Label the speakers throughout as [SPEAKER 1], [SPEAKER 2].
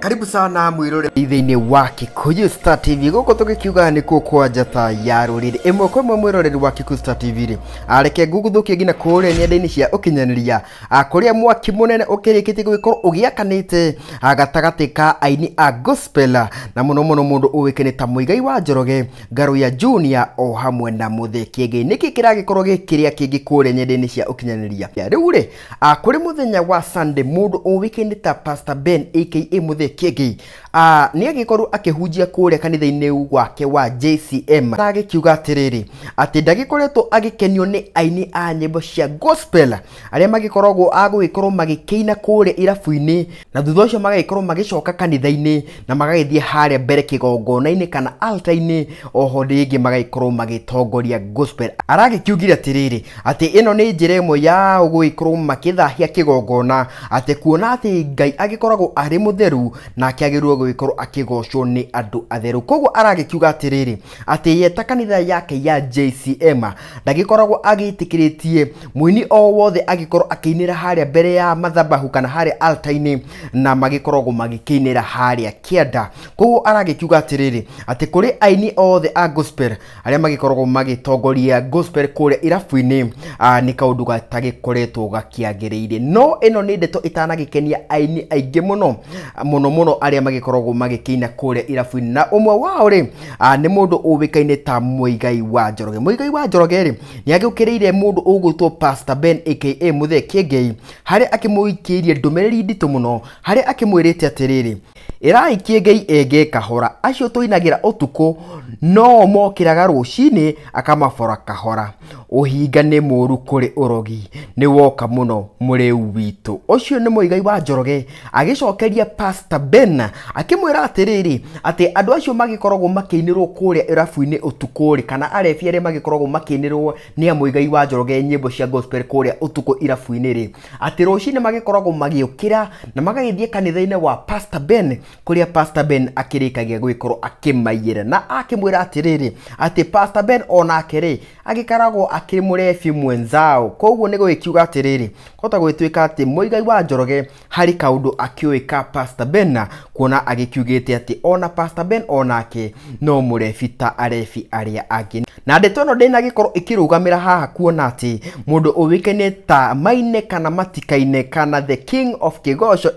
[SPEAKER 1] karibu sana mwirore ithiini wa kikuyu star tv guku tugikiuga ni kwanja jata ya ruriri imwe kwa imwe mwiroreri wa kikuyu star tv ri areke nguguthukie nginya kuria nenda-ini cia ukinyaniria kuria mwaki munene ukirikitie gwikorwo ugiakanite gatagati ka aini a gospel na muno muno mundu uwikene ta muigai wa njoroge ngaro ya junior o hamwe na muthi kingi niki kiragikorwo gikiria kingi kuria nenda-ini cia ukinyaniria riu ri kuri muthenya wa sunday mundu uwikene ta pastor ben aka muthi kĩgi ah, nĩ agĩkorwo akĩhunjia kũrĩa kanitha-inĩ gwake wa JCM kiuga tiriri ati dagikoreto agĩkenio ni aini a nyimbo cia gospel ari magikorogo agũgĩkorwo magĩkĩina kũrĩa irabu-inĩ na thutha ũcio magagĩkorwo magĩcoka kanitha-inĩ na magagithie harĩa mbere kĩgongona-inĩ kana altar-inĩ oho rĩngĩ magagĩkorwo magitongoria gospel aragĩkiugire atĩrĩrĩ atĩ ĩno nĩ njĩra ĩmwe ya gũgĩkorwo makĩthahia kĩgongona ati kuona ati Ngai agĩkoragwo ari mutheru na akiagirwo gwĩkorwo akigocwo ni andũ atheru koguo aragĩkiuga atĩrĩrĩ atĩ ye ta kanitha yake ya JCM ndagĩkoragwo agĩtĩkĩrĩtie mũini o wothe agĩkorwo akĩinĩra harĩa mbere ya mathabahu kana haria altaini na magĩkoragwo magĩkĩinĩra harĩa kĩanda koguo aragĩkiuga atĩrĩrĩ ati kuri aini othe a gospel aria magĩkoragwo magitongoria gospel kũrĩa irafuini ni kaundu gatagikoretwo gatagĩkoretwo no ĩno nĩ ndeto itanagikenia aini aingi muno muno muno muno aria magikoragwo magikiina kuria irabu-ini na umwe wao ri ni mundu uwikaine ta muigai wa joroge muigai wa joroge ri ni agiukiriire mundu ugwitwo pastor ben aka muthe kengei haria akimuikiirie ndumiriri nditu muno haria akimwirite atiriri irai kĩengei enge kahora acio tũinagĩra ũtukũ no mokĩraga rũcinĩ akamabora kahora uhinga nä må ru kå rä å rogi nä woka må no må rä u witå å cio nä måigai wa njoroge agä cokeria pastor ben akä mwä ra atä rä rä atä andå acio magä koragwo makä inä rwo kå rä a irabu-inä å tukå rä kana arebi arä a magä koragwo makä inä rwo nä wa njoroge nyä mbo cia gospel kå rä a å tukå irabu-inä rä atä rå magä koragwo magä å kä ra na magagä thiä kanitha-inä wa pastor ben kå rä a pastor ben akä rä kagia gwä korwo akä na akä mwä ra atä rä rä atä pastor ben onake rä agikaragwo akimurebi mwenzao koguo nigo ikiuga atiriri kota gwituika ati muigai wa njoroge hari kaundu akiuika pastor ben na kuona agikiugite ati ona pastor ben onake no murefi ta arebi aria agi na ndeto ĩno ndĩna gĩkorwo ĩkĩrũgamĩra haha kuona atĩ mũndũ ũwĩkaine ta maine kana matikaine kana the king of kĩgoco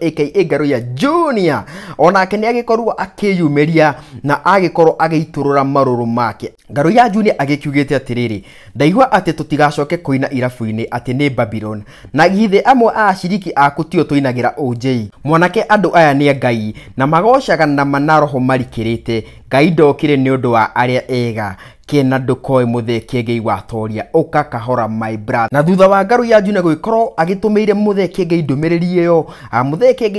[SPEAKER 1] aka ya junior onake nĩ agĩkorwo akĩyumĩria na agĩkorwo agĩitũrũra marũrũ make ya junior agĩkiugĩte atĩrĩrĩ ndaigua atĩ tũtigacoke kũina irabu-inĩ atĩ nĩ babylon na githĩ amwe a aciriki aku tio tũinagĩra OJ mwanake andũ aya nĩ ngai na magocaga na manaroho marikĩrĩte ngai ndokire nĩ ũndũ wa arĩa ega kena ndukoe muthekenge igwatoria uka kahora my brother na thutha wa ngaru ya njune gwikorwo agitumiire muthekenge ndumiriri iyo na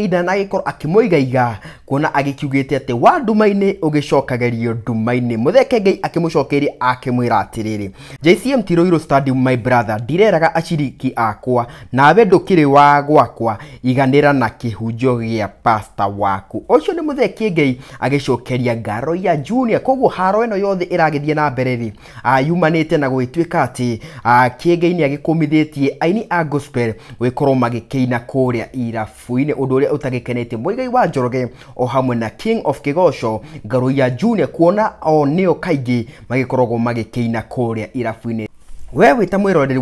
[SPEAKER 1] ndana gikorwo iga kuona agikiugite ati wa nduma-ini ugicokagerio nduma-ini muthekenge akimucokeire akimwira atiriri JCM Tiroiro Stadium my brother ndireraga aciriki akwa na nawe ndukiri wa gwakwa iganira na kihunjo gia pastor waku ucio ni muthekenge agicokeria ngaro ya junior koguo haro ino yothe iragithie na mbere mbere-rĩ ah, yumanĩte na gwĩtuĩka atĩ ah, kĩngei nĩ agĩkũmithĩtie aini a gospel gwĩkorwo magĩkĩina kũrĩa irabu-inĩ ũndũ ũrĩa ũtagĩkenetie mũigai wa njoroge o hamwe na king of kigosho garuya junior kuona o nĩo kaingĩ magikorogo magikeina kuria irabu-inĩ wee wä ta mwä wa ria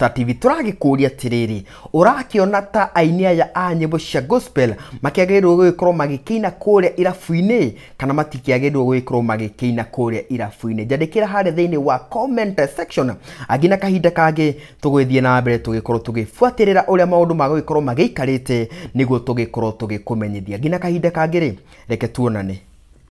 [SPEAKER 1] atä TV rä å rakä ona ta aini aya a nyĩmbo cia gospel ina kå rä a irabu inä kana ina kå rä a irabu-inĩ njandĩkĩra harĩ thĩinĩ wa comment section angĩ na kahinda kangĩ tũgũthiĩ na mbere tũgĩkorwo tũgĩbuatĩrĩra ũrĩa maũndũ ma gä korwo tå gä kå menyithia nginya kahinda kangä rä reke tuonane